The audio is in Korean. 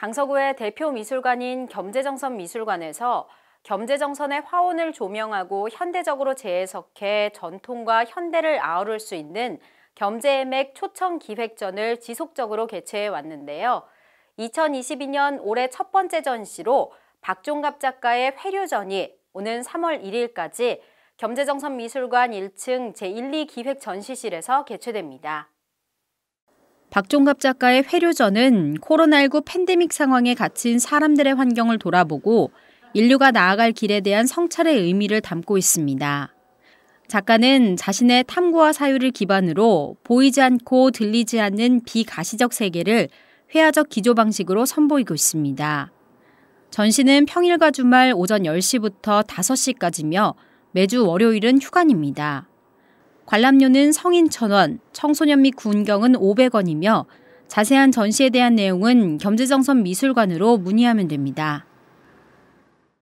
강서구의 대표 미술관인 겸재정선 미술관에서 겸재정선의 화원을 조명하고 현대적으로 재해석해 전통과 현대를 아우를 수 있는 겸재의맥 초청 기획전을 지속적으로 개최해 왔는데요. 2022년 올해 첫 번째 전시로 박종갑 작가의 회류전이 오는 3월 1일까지 겸재정선미술관 1층 제1, 2기획전시실에서 개최됩니다. 박종갑 작가의 회류전은 코로나19 팬데믹 상황에 갇힌 사람들의 환경을 돌아보고 인류가 나아갈 길에 대한 성찰의 의미를 담고 있습니다. 작가는 자신의 탐구와 사유를 기반으로 보이지 않고 들리지 않는 비가시적 세계를 회화적 기조 방식으로 선보이고 있습니다. 전시는 평일과 주말 오전 10시부터 5시까지며 매주 월요일은 휴관입니다. 관람료는 성인 1,000원, 청소년 및 군경은 500원이며 자세한 전시에 대한 내용은 겸재정선 미술관으로 문의하면 됩니다.